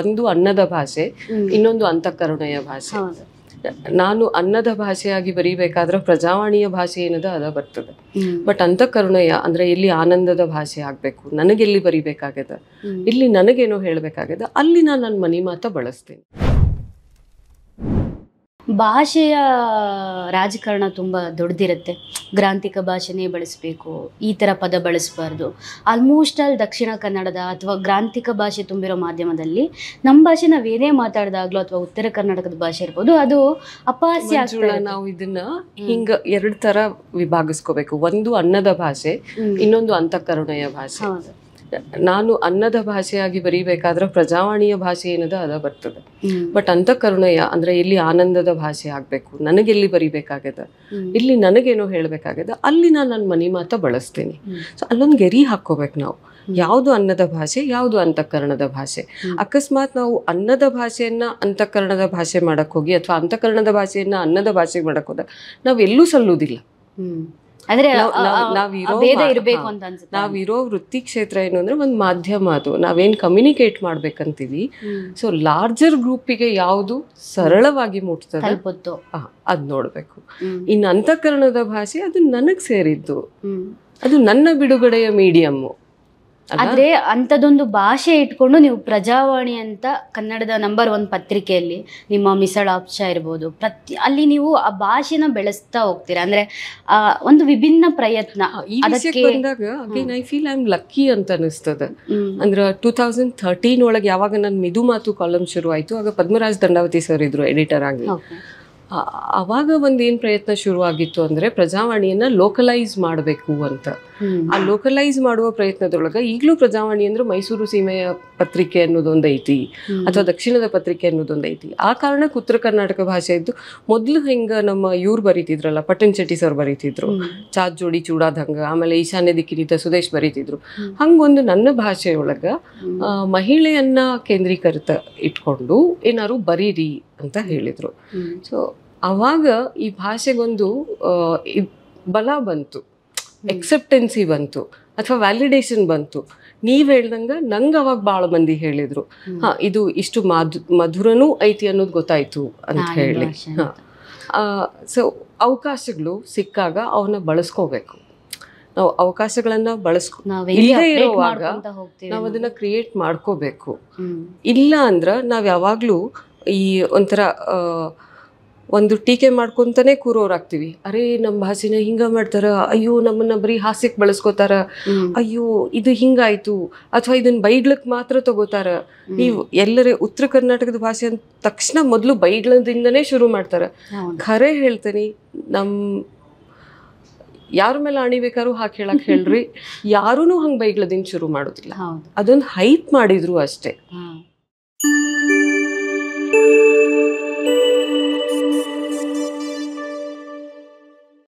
ಒಂದು ಅನ್ನದ ಭಾಷೆ ಇನ್ನೊಂದು ಅಂತಃಕರುಣೆಯ ಭಾಷೆ ನಾನು ಅನ್ನದ ಭಾಷೆಯಾಗಿ ಬರೀಬೇಕಾದ್ರೆ ಪ್ರಜಾವಾಣಿಯ ಭಾಷೆ ಏನದ ಅದ ಬರ್ತದೆ ಬಟ್ ಅಂತಃಕರುಣಯ ಅಂದ್ರೆ ಇಲ್ಲಿ ಆನಂದದ ಭಾಷೆ ಆಗ್ಬೇಕು ನನಗೆಲ್ಲಿ ಬರೀಬೇಕಾಗ್ಯದ ಇಲ್ಲಿ ನನಗೇನೋ ಹೇಳ್ಬೇಕಾಗ್ಯದ ಅಲ್ಲಿ ನಾನು ನನ್ನ ಮನಿ ಮಾತ ಬಳಸ್ತೇನೆ ಭಾಷೆಯ ರಾಜಕಾರಣ ತುಂಬ ದೊಡ್ಡದಿರುತ್ತೆ ಗ್ರಾಂಥಿಕ ಭಾಷೆನೇ ಬಳಸಬೇಕು ಈ ಥರ ಪದ ಬಳಸಬಾರ್ದು ಆಲ್ಮೋಸ್ಟ್ ಆಲ್ ದಕ್ಷಿಣ ಕನ್ನಡದ ಅಥವಾ ಗ್ರಾಂಥಿಕ ಭಾಷೆ ತುಂಬಿರೋ ಮಾಧ್ಯಮದಲ್ಲಿ ನಮ್ಮ ಭಾಷೆ ನಾವು ಏನೇ ಮಾತಾಡ್ದಾಗ್ಲೂ ಅಥವಾ ಉತ್ತರ ಕರ್ನಾಟಕದ ಭಾಷೆ ಇರ್ಬೋದು ಅದು ಅಪಾಸ್ಯ ನಾವು ಇದನ್ನ ಹಿಂಗ ಎರಡು ತರ ವಿಭಾಗಿಸ್ಕೋಬೇಕು ಒಂದು ಅನ್ನದ ಭಾಷೆ ಇನ್ನೊಂದು ಅಂತಃಕರುಣೆಯ ಭಾಷೆ ನಾನು ಅನ್ನದ ಭಾಷೆಯಾಗಿ ಬರೀಬೇಕಾದ್ರೆ ಪ್ರಜಾವಾಣಿಯ ಭಾಷೆ ಏನದು ಅದ ಬರ್ತದೆ ಬಟ್ ಅಂತಃಕರುಣಯ ಅಂದ್ರೆ ಇಲ್ಲಿ ಆನಂದದ ಭಾಷೆ ಆಗ್ಬೇಕು ನನಗೆಲ್ಲಿ ಬರಿಬೇಕಾಗ್ಯದ ಇಲ್ಲಿ ನನಗೇನೋ ಹೇಳಬೇಕಾಗ್ಯದ ಅಲ್ಲಿ ನಾನು ನನ್ನ ಮನಿ ಮಾತ ಬಳಸ್ತೇನೆ ಸೊ ಅಲ್ಲೊಂದು ಗೆರಿ ಹಾಕೋಬೇಕು ನಾವು ಯಾವುದು ಅನ್ನದ ಭಾಷೆ ಯಾವುದು ಅಂತಃಕರಣದ ಭಾಷೆ ಅಕಸ್ಮಾತ್ ನಾವು ಅನ್ನದ ಭಾಷೆಯನ್ನ ಅಂತಃಕರಣದ ಭಾಷೆ ಮಾಡಕ್ ಹೋಗಿ ಅಥವಾ ಅಂತಃಕರಣದ ಭಾಷೆಯನ್ನ ಅನ್ನದ ಭಾಷೆಗೆ ಮಾಡಕ್ ಹೋದಾಗ ನಾವು ಎಲ್ಲೂ ಸಲ್ಲುವುದಿಲ್ಲ ನಾವ್ ಇರೋ ವೃತ್ತಿ ಕ್ಷೇತ್ರ ಏನು ಅಂದ್ರೆ ಒಂದು ಮಾಧ್ಯಮ ಅದು ನಾವೇನ್ ಕಮ್ಯುನಿಕೇಟ್ ಮಾಡ್ಬೇಕಂತೀವಿ ಸೊ ಲಾರ್ಜರ್ ಗೆ ಯಾವುದು ಸರಳವಾಗಿ ಮುಟ್ತದೆ ಅದ್ ನೋಡ್ಬೇಕು ಇನ್ ಅಂತಃಕರಣದ ಭಾಷೆ ಅದು ನನಗ್ ಸೇರಿದ್ದು ಅದು ನನ್ನ ಬಿಡುಗಡೆಯ ಮೀಡಿಯಮ್ ಆದ್ರೆ ಅಂತದೊಂದು ಭಾಷೆ ಇಟ್ಕೊಂಡು ನೀವು ಪ್ರಜಾವಾಣಿ ಅಂತ ಕನ್ನಡದ ನಂಬರ್ ಒನ್ ಪತ್ರಿಕೆಯಲ್ಲಿ ನಿಮ್ಮ ಮಿಸಳ ಅಂಶ ಇರ್ಬೋದು ಪ್ರತಿ ಅಲ್ಲಿ ನೀವು ಆ ಭಾಷೆನ ಬೆಳೆಸ್ತಾ ಹೋಗ್ತೀರಾ ಅಂದ್ರೆ ಆ ಒಂದು ವಿಭಿನ್ನ ಪ್ರಯತ್ನ ಐ ಫೀಲ್ ಐ ಲಕ್ಕಿ ಅಂತ ಅನಿಸ್ತದೆ ಅಂದ್ರೆ ಟೂ ತೌಸಂಡ್ ಥರ್ಟೀನ್ ಒಳಗೆ ಯಾವಾಗ ನನ್ನ ಮಿದು ಮಾತು ಕಾಲಮ್ ಶುರು ಆಯ್ತು ಆಗ ಪದ್ಮರಾಜ್ ದಂಡಾವತಿ ಸರ್ ಇದ್ರು ಎಡಿಟರ್ ಆಗಿ ಅವಾಗ ಒಂದು ಪ್ರಯತ್ನ ಪ್ರಯತ್ನ ಶುರುವಾಗಿತ್ತು ಅಂದರೆ ಪ್ರಜಾವಾಣಿಯನ್ನು ಲೋಕಲೈಸ್ ಮಾಡಬೇಕು ಅಂತ ಆ ಲೋಕಲೈಸ್ ಮಾಡುವ ಪ್ರಯತ್ನದೊಳಗೆ ಈಗಲೂ ಪ್ರಜಾವಾಣಿ ಅಂದ್ರೆ ಮೈಸೂರು ಸೀಮೆಯ ಪತ್ರಿಕೆ ಅನ್ನೋದೊಂದೈತಿ ಅಥವಾ ದಕ್ಷಿಣದ ಪತ್ರಿಕೆ ಐತಿ ಆ ಕಾರಣಕ್ಕೆ ಉತ್ತರ ಕರ್ನಾಟಕ ಭಾಷೆ ಇದ್ದು ಮೊದಲು ಹೆಂಗೆ ನಮ್ಮ ಇವ್ರು ಬರೀತಿದ್ರಲ್ಲ ಪಟನ್ ಶೆಟ್ಟಿ ಸರ್ ಬರೀತಿದ್ರು ಚಾತ್ ಜೋಡಿ ಚೂಡಾದಂಗ ಆಮೇಲೆ ಈಶಾನ್ಯ ದಿಕ್ಕಿರಿತ ಸುದೇಶ್ ಬರೀತಿದ್ರು ಹಂಗೊಂದು ನನ್ನ ಭಾಷೆಯೊಳಗೆ ಮಹಿಳೆಯನ್ನ ಕೇಂದ್ರೀಕರಿತ ಇಟ್ಕೊಂಡು ಏನಾರು ಬರೀರಿ ಅಂತ ಹೇಳಿದರು ಸೊ ಆವಾಗ ಈ ಭಾಷೆಗೊಂದು ಬಲ ಬಂತು ಎಕ್ಸೆಪ್ಟೆನ್ಸಿ ಬಂತು ಅಥವಾ ವ್ಯಾಲಿಡೇಷನ್ ಬಂತು ನೀವು ಹೇಳ್ದಂಗೆ ನಂಗೆ ಅವಾಗ ಭಾಳ ಮಂದಿ ಹೇಳಿದರು ಹಾಂ ಇದು ಇಷ್ಟು ಮಾಧು ಮಧುರನೂ ಐತಿ ಅನ್ನೋದು ಗೊತ್ತಾಯಿತು ಅಂತ ಹೇಳಿ ಹಾಂ ಸೊ ಅವಕಾಶಗಳು ಸಿಕ್ಕಾಗ ಅವನ್ನ ಬಳಸ್ಕೋಬೇಕು ನಾವು ಅವಕಾಶಗಳನ್ನ ಬಳಸ್ಕೊ ಇಲ್ಲದೆ ಇರುವಾಗ ನಾವು ಅದನ್ನ ಕ್ರಿಯೇಟ್ ಮಾಡ್ಕೋಬೇಕು ಇಲ್ಲ ಅಂದ್ರೆ ನಾವು ಯಾವಾಗಲೂ ಈ ಒಂಥರ ಒಂದು ಟೀಕೆ ಕೂರೋರು ಕೂರೋರಾಗ್ತೀವಿ ಅರೆ ನಮ್ಮ ಭಾಷೆನ ಹಿಂಗ ಮಾಡ್ತಾರ ಅಯ್ಯೋ ನಮ್ಮನ್ನ ಬರೀ ಹಾಸ್ಯಕ್ಕೆ ಬಳಸ್ಕೊತಾರ ಅಯ್ಯೋ ಇದು ಹಿಂಗಾಯ್ತು ಅಥವಾ ಇದನ್ನ ಬೈಗ್ಲಕ್ ಮಾತ್ರ ತಗೋತಾರ ನೀವು ಎಲ್ಲರೇ ಉತ್ತರ ಕರ್ನಾಟಕದ ಭಾಷೆ ಅಂದ ತಕ್ಷಣ ಮೊದಲು ಬೈಗ್ಲದಿಂದನೇ ಶುರು ಮಾಡ್ತಾರ ಖರೆ ಹೇಳ್ತೇನೆ ನಮ್ ಯಾರ ಮೇಲೆ ಅಣಿಬೇಕಾದ್ರು ಹಾಕಿ ಹೇಳಕ್ ಹೇಳ್ರಿ ಯಾರೂ ಹಂಗೆ ಬೈಗ್ಲದಿಂದ ಶುರು ಮಾಡೋದಿಲ್ಲ ಅದೊಂದು ಹೈಪ್ ಮಾಡಿದ್ರು ಅಷ್ಟೇ